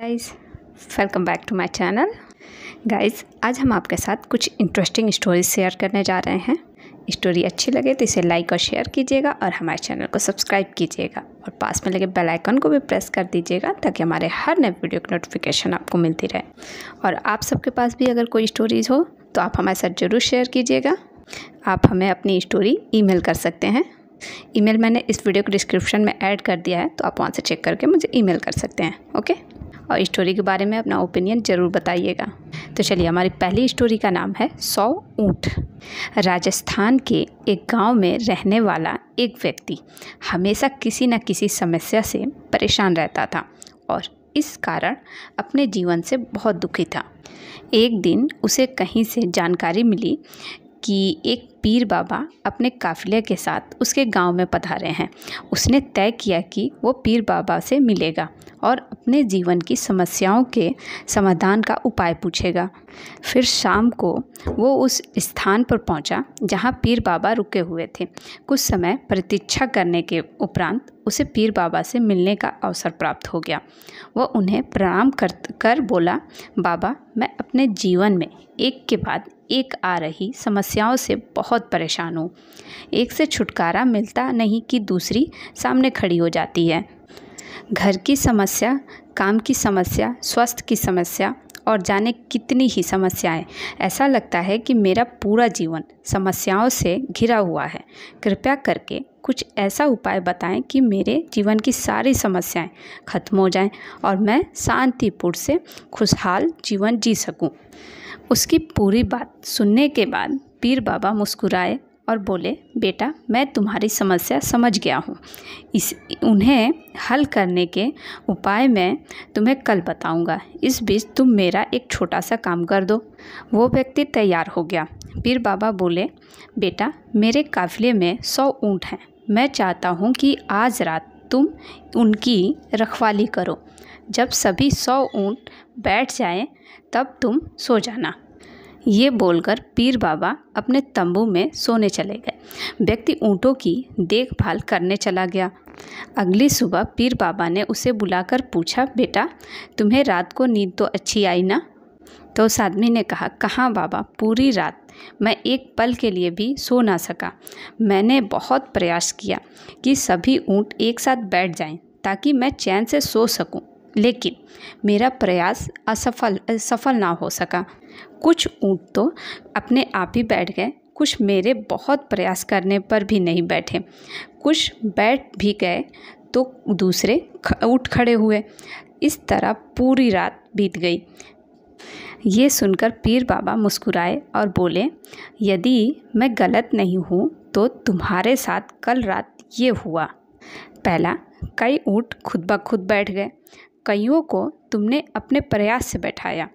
Guys welcome back to my channel guys आज हम आपके साथ कुछ इंटरेस्टिंग स्टोरीज शेयर करने जा रहे हैं स्टोरी अच्छी लगे तो इसे लाइक और शेयर कीजिएगा और हमारे चैनल को सब्सक्राइब कीजिएगा और पास में लगे बेल आइकन को भी प्रेस कर दीजिएगा ताकि हमारे हर नए वीडियो की नोटिफिकेशन आपको मिलती रहे और आप सबके पास भी अगर कोई स्टोरीज हो तो आप हमारे साथ ज़रूर शेयर कीजिएगा आप हमें अपनी स्टोरी ईमेल कर सकते हैं ईमेल मैंने इस वीडियो को डिस्क्रिप्शन में ऐड कर दिया है तो आप वहाँ से चेक करके मुझे ईमेल कर सकते हैं ओके और स्टोरी के बारे में अपना ओपिनियन ज़रूर बताइएगा तो चलिए हमारी पहली स्टोरी का नाम है सौ ऊँट राजस्थान के एक गांव में रहने वाला एक व्यक्ति हमेशा किसी न किसी समस्या से परेशान रहता था और इस कारण अपने जीवन से बहुत दुखी था एक दिन उसे कहीं से जानकारी मिली कि एक पीर बाबा अपने काफिले के साथ उसके गांव में पधारे हैं उसने तय किया कि वो पीर बाबा से मिलेगा और अपने जीवन की समस्याओं के समाधान का उपाय पूछेगा फिर शाम को वो उस स्थान पर पहुंचा जहां पीर बाबा रुके हुए थे कुछ समय प्रतीक्षा करने के उपरांत उसे पीर बाबा से मिलने का अवसर प्राप्त हो गया वह उन्हें प्रणाम कर कर बोला बाबा मैं अपने जीवन में एक के बाद एक आ रही समस्याओं से बहुत परेशान हूँ एक से छुटकारा मिलता नहीं कि दूसरी सामने खड़ी हो जाती है घर की समस्या काम की समस्या स्वास्थ्य की समस्या और जाने कितनी ही समस्याएं ऐसा लगता है कि मेरा पूरा जीवन समस्याओं से घिरा हुआ है कृपया करके कुछ ऐसा उपाय बताएं कि मेरे जीवन की सारी समस्याएं खत्म हो जाएं और मैं शांतिपूर्ण से खुशहाल जीवन जी सकूं। उसकी पूरी बात सुनने के बाद पीर बाबा मुस्कुराए और बोले बेटा मैं तुम्हारी समस्या समझ गया हूँ इस उन्हें हल करने के उपाय मैं तुम्हें कल बताऊँगा इस बीच तुम मेरा एक छोटा सा काम कर दो वो व्यक्ति तैयार हो गया पीर बाबा बोले बेटा मेरे काफ़िले में सौ ऊँट हैं मैं चाहता हूँ कि आज रात तुम उनकी रखवाली करो जब सभी सौ ऊँट बैठ जाएं तब तुम सो जाना ये बोलकर पीर बाबा अपने तंबू में सोने चले गए व्यक्ति ऊँटों की देखभाल करने चला गया अगली सुबह पीर बाबा ने उसे बुलाकर पूछा बेटा तुम्हें रात को नींद तो अच्छी आई ना तो उस आदमी ने कहा कहाँ बाबा पूरी रात मैं एक पल के लिए भी सो ना सका मैंने बहुत प्रयास किया कि सभी ऊँट एक साथ बैठ जाएं ताकि मैं चैन से सो सकूं। लेकिन मेरा प्रयास असफल सफल ना हो सका कुछ ऊँट तो अपने आप ही बैठ गए कुछ मेरे बहुत प्रयास करने पर भी नहीं बैठे कुछ बैठ भी गए तो दूसरे उठ खड़े हुए इस तरह पूरी रात बीत गई ये सुनकर पीर बाबा मुस्कुराए और बोले यदि मैं गलत नहीं हूँ तो तुम्हारे साथ कल रात ये हुआ पहला कई ऊँट खुद ब खुद बैठ गए कईयों को तुमने अपने प्रयास से बैठाया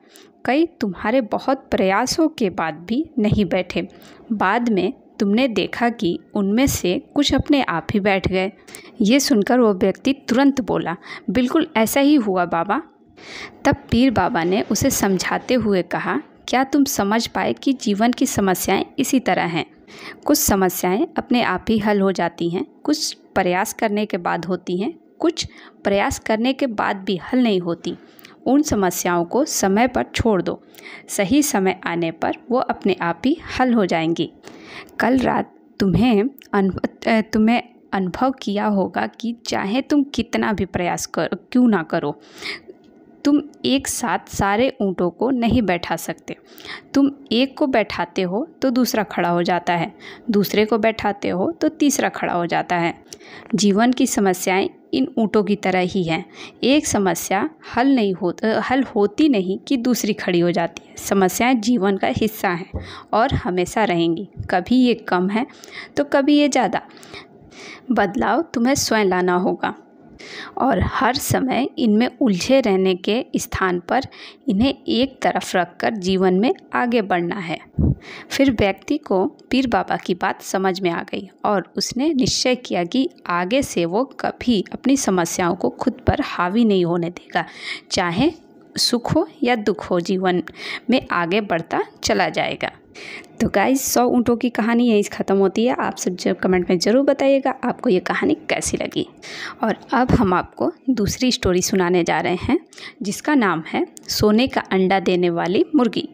कई तुम्हारे बहुत प्रयासों के बाद भी नहीं बैठे बाद में तुमने देखा कि उनमें से कुछ अपने आप ही बैठ गए ये सुनकर वो व्यक्ति तुरंत बोला बिल्कुल ऐसा ही हुआ बाबा तब पीर बाबा ने उसे समझाते हुए कहा क्या तुम समझ पाए कि जीवन की समस्याएं इसी तरह हैं कुछ समस्याएं अपने आप ही हल हो जाती हैं कुछ प्रयास करने के बाद होती हैं कुछ प्रयास करने के बाद भी हल नहीं होती उन समस्याओं को समय पर छोड़ दो सही समय आने पर वो अपने आप ही हल हो जाएंगी कल रात तुम्हें अनुभव तुम्हें अनुभव किया होगा कि चाहे तुम कितना भी प्रयास करो क्यों ना करो तुम एक साथ सारे ऊँटों को नहीं बैठा सकते तुम एक को बैठाते हो तो दूसरा खड़ा हो जाता है दूसरे को बैठाते हो तो तीसरा खड़ा हो जाता है जीवन की समस्याएं इन ऊँटों की तरह ही हैं एक समस्या हल नहीं हो हल होती नहीं कि दूसरी खड़ी हो जाती है समस्याएं जीवन का हिस्सा हैं और हमेशा रहेंगी कभी ये कम है तो कभी ये ज़्यादा बदलाव तुम्हें स्वयं लाना होगा और हर समय इनमें उलझे रहने के स्थान पर इन्हें एक तरफ रखकर जीवन में आगे बढ़ना है फिर व्यक्ति को पीर बाबा की बात समझ में आ गई और उसने निश्चय किया कि आगे से वो कभी अपनी समस्याओं को खुद पर हावी नहीं होने देगा चाहे सुख हो या दुख हो जीवन में आगे बढ़ता चला जाएगा तो गाइस सौ ऊँटों की कहानी यहीं ख़त्म होती है आप सब जब कमेंट में ज़रूर बताइएगा आपको ये कहानी कैसी लगी और अब हम आपको दूसरी स्टोरी सुनाने जा रहे हैं जिसका नाम है सोने का अंडा देने वाली मुर्गी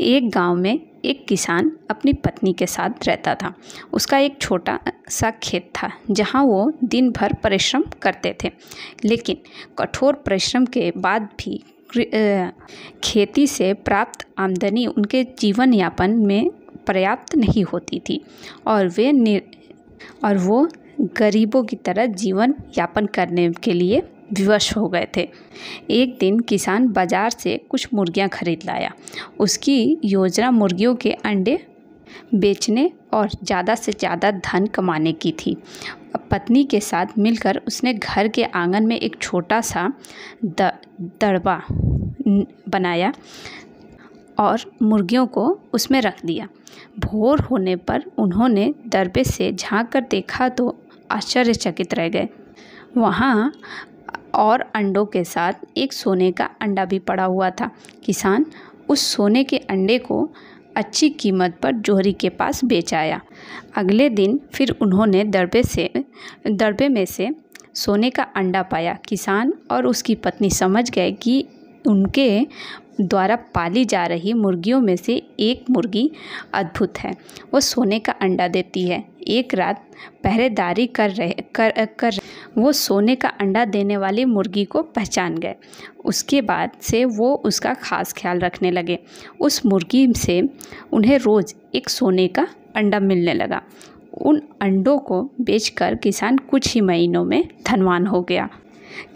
एक गांव में एक किसान अपनी पत्नी के साथ रहता था उसका एक छोटा सा खेत था जहां वो दिन भर परिश्रम करते थे लेकिन कठोर परिश्रम के बाद भी खेती से प्राप्त आमदनी उनके जीवन यापन में पर्याप्त नहीं होती थी और वे नि और वो गरीबों की तरह जीवन यापन करने के लिए विवश हो गए थे एक दिन किसान बाज़ार से कुछ मुर्गियां खरीद लाया उसकी योजना मुर्गियों के अंडे बेचने और ज़्यादा से ज़्यादा धन कमाने की थी पत्नी के साथ मिलकर उसने घर के आंगन में एक छोटा सा दड़बा बनाया और मुर्गियों को उसमें रख दिया भोर होने पर उन्होंने दरबे से झांक कर देखा तो आश्चर्यचकित रह गए वहाँ और अंडों के साथ एक सोने का अंडा भी पड़ा हुआ था किसान उस सोने के अंडे को अच्छी कीमत पर जोहरी के पास बेचाया अगले दिन फिर उन्होंने दरबे से दरबे में से सोने का अंडा पाया किसान और उसकी पत्नी समझ गए कि उनके द्वारा पाली जा रही मुर्गियों में से एक मुर्गी अद्भुत है वो सोने का अंडा देती है एक रात पहरेदारी कर रहे कर कर वो सोने का अंडा देने वाली मुर्गी को पहचान गए उसके बाद से वो उसका ख़ास ख्याल रखने लगे उस मुर्गी से उन्हें रोज़ एक सोने का अंडा मिलने लगा उन अंडों को बेचकर किसान कुछ ही महीनों में धनवान हो गया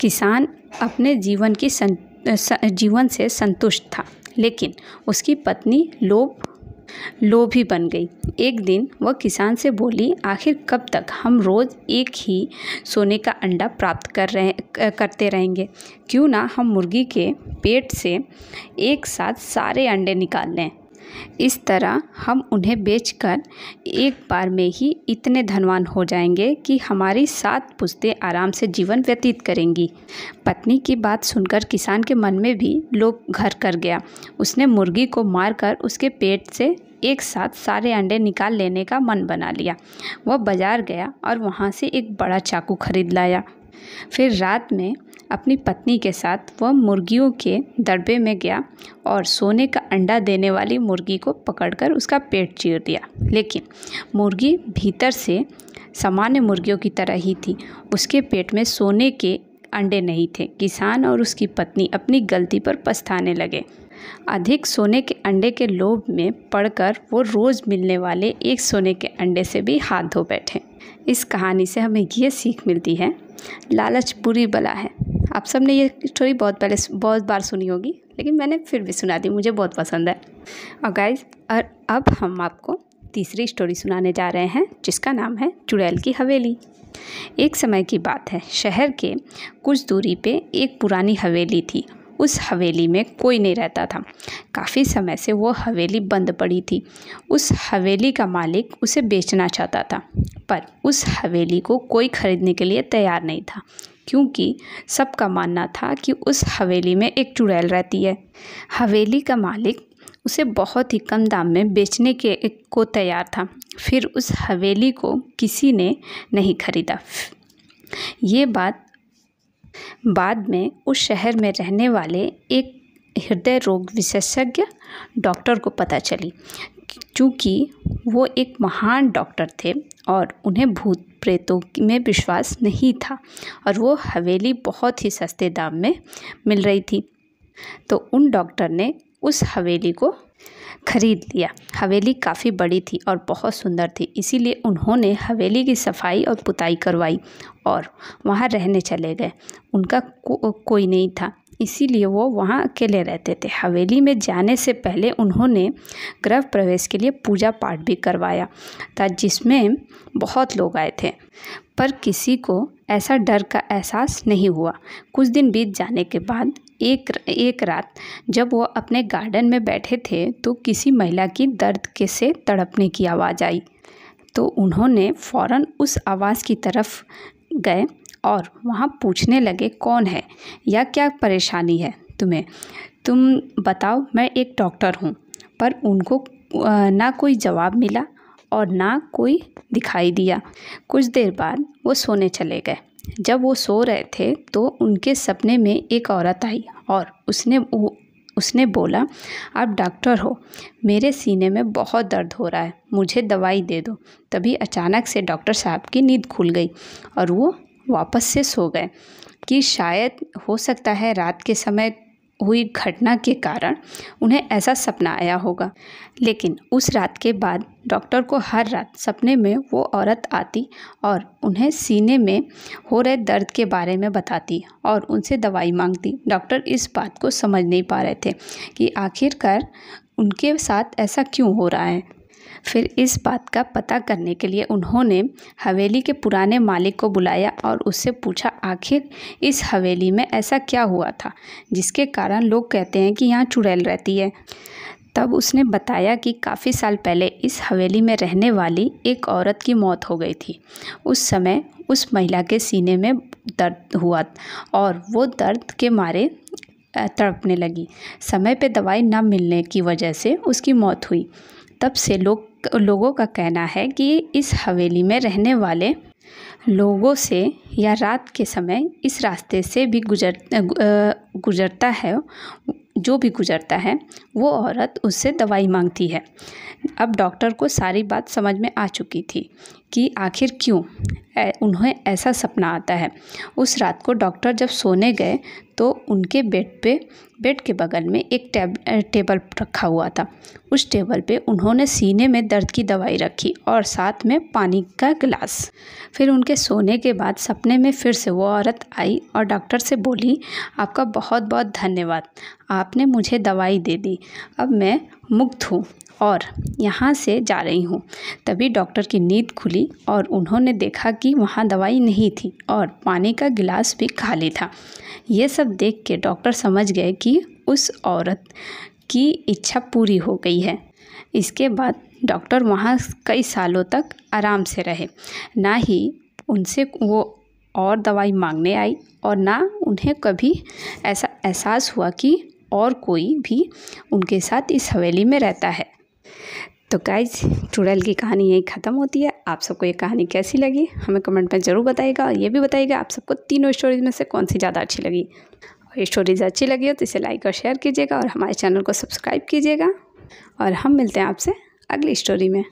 किसान अपने जीवन की सं, जीवन से संतुष्ट था लेकिन उसकी पत्नी लोभ लोभी बन गई एक दिन वह किसान से बोली आखिर कब तक हम रोज़ एक ही सोने का अंडा प्राप्त कर रहे करते रहेंगे क्यों ना हम मुर्गी के पेट से एक साथ सारे अंडे निकाल लें इस तरह हम उन्हें बेचकर एक बार में ही इतने धनवान हो जाएंगे कि हमारी सात पुश्तें आराम से जीवन व्यतीत करेंगी पत्नी की बात सुनकर किसान के मन में भी लोभ घर कर गया उसने मुर्गी को मारकर उसके पेट से एक साथ सारे अंडे निकाल लेने का मन बना लिया वह बाज़ार गया और वहाँ से एक बड़ा चाकू खरीद लाया फिर रात में अपनी पत्नी के साथ वह मुर्गियों के दड़बे में गया और सोने का अंडा देने वाली मुर्गी को पकड़कर उसका पेट चीर दिया लेकिन मुर्गी भीतर से सामान्य मुर्गियों की तरह ही थी उसके पेट में सोने के अंडे नहीं थे किसान और उसकी पत्नी अपनी गलती पर पछताने लगे अधिक सोने के अंडे के लोभ में पड़कर वो रोज़ मिलने वाले एक सोने के अंडे से भी हाथ धो बैठे इस कहानी से हमें यह सीख मिलती है लालच बुरी बला है आप सब ने यह स्टोरी बहुत पहले बहुत बार सुनी होगी लेकिन मैंने फिर भी सुना दी मुझे बहुत पसंद है और गाइज और अब हम आपको तीसरी स्टोरी सुनाने जा रहे हैं जिसका नाम है चुड़ैल की हवेली एक समय की बात है शहर के कुछ दूरी पे एक पुरानी हवेली थी उस हवेली में कोई नहीं रहता था काफ़ी समय से वो हवेली बंद पड़ी थी उस हवेली का मालिक उसे बेचना चाहता था पर उस हवेली को कोई ख़रीदने के लिए तैयार नहीं था क्योंकि सबका मानना था कि उस हवेली में एक चुड़ैल रहती है हवेली का मालिक उसे बहुत ही कम दाम में बेचने के को तैयार था फिर उस हवेली को किसी ने नहीं खरीदा ये बात बाद में उस शहर में रहने वाले एक हृदय रोग विशेषज्ञ डॉक्टर को पता चली क्योंकि वो एक महान डॉक्टर थे और उन्हें भूत प्रेतों में विश्वास नहीं था और वो हवेली बहुत ही सस्ते दाम में मिल रही थी तो उन डॉक्टर ने उस हवेली को खरीद लिया हवेली काफ़ी बड़ी थी और बहुत सुंदर थी इसीलिए उन्होंने हवेली की सफाई और पुताई करवाई और वहाँ रहने चले गए उनका को, कोई नहीं था इसीलिए वो वहाँ अकेले रहते थे हवेली में जाने से पहले उन्होंने गृह प्रवेश के लिए पूजा पाठ भी करवाया था जिसमें बहुत लोग आए थे पर किसी को ऐसा डर का एहसास नहीं हुआ कुछ दिन बीत जाने के बाद एक एक रात जब वह अपने गार्डन में बैठे थे तो किसी महिला की दर्द के से तड़पने की आवाज़ आई तो उन्होंने फौरन उस आवाज़ की तरफ गए और वहाँ पूछने लगे कौन है या क्या परेशानी है तुम्हें तुम बताओ मैं एक डॉक्टर हूँ पर उनको ना कोई जवाब मिला और ना कोई दिखाई दिया कुछ देर बाद वो सोने चले गए जब वो सो रहे थे तो उनके सपने में एक औरत आई और उसने उसने बोला आप डॉक्टर हो मेरे सीने में बहुत दर्द हो रहा है मुझे दवाई दे दो तभी अचानक से डॉक्टर साहब की नींद खुल गई और वो वापस से सो गए कि शायद हो सकता है रात के समय हुई घटना के कारण उन्हें ऐसा सपना आया होगा लेकिन उस रात के बाद डॉक्टर को हर रात सपने में वो औरत आती और उन्हें सीने में हो रहे दर्द के बारे में बताती और उनसे दवाई मांगती डॉक्टर इस बात को समझ नहीं पा रहे थे कि आखिरकार उनके साथ ऐसा क्यों हो रहा है फिर इस बात का पता करने के लिए उन्होंने हवेली के पुराने मालिक को बुलाया और उससे पूछा आखिर इस हवेली में ऐसा क्या हुआ था जिसके कारण लोग कहते हैं कि यहाँ चुड़ैल रहती है तब उसने बताया कि काफ़ी साल पहले इस हवेली में रहने वाली एक औरत की मौत हो गई थी उस समय उस महिला के सीने में दर्द हुआ और वो दर्द के मारे तड़पने लगी समय पे दवाई न मिलने की वजह से उसकी मौत हुई तब से लोग लोगों का कहना है कि इस हवेली में रहने वाले लोगों से या रात के समय इस रास्ते से भी गुजर गुजरता है जो भी गुजरता है वो औरत उससे दवाई मांगती है अब डॉक्टर को सारी बात समझ में आ चुकी थी कि आखिर क्यों उन्हें ऐसा सपना आता है उस रात को डॉक्टर जब सोने गए तो उनके बेड पे बेड के बगल में एक टेब टेबल रखा हुआ था उस टेबल पे उन्होंने सीने में दर्द की दवाई रखी और साथ में पानी का गिलास फिर उनके सोने के बाद सपने में फिर से वो औरत आई और डॉक्टर से बोली आपका बहुत बहुत धन्यवाद आपने मुझे दवाई दे दी अब मैं मुक्त हूँ और यहाँ से जा रही हूँ तभी डॉक्टर की नींद खुली और उन्होंने देखा कि वहाँ दवाई नहीं थी और पानी का गिलास भी खाली था ये सब देख के डॉक्टर समझ गए कि उस औरत की इच्छा पूरी हो गई है इसके बाद डॉक्टर वहाँ कई सालों तक आराम से रहे ना ही उनसे वो और दवाई मांगने आई और ना उन्हें कभी ऐसा एहसास हुआ कि और कोई भी उनके साथ इस हवेली में रहता है तो गाइज चुड़ैल की कहानी यही ख़त्म होती है आप सबको ये कहानी कैसी लगी हमें कमेंट में ज़रूर बताइएगा और ये भी बताइएगा आप सबको तीनों स्टोरीज में से कौन सी ज़्यादा अच्छी लगी और स्टोरीज अच्छी लगी हो तो इसे लाइक और शेयर कीजिएगा और हमारे चैनल को सब्सक्राइब कीजिएगा और हम मिलते हैं आपसे अगली स्टोरी में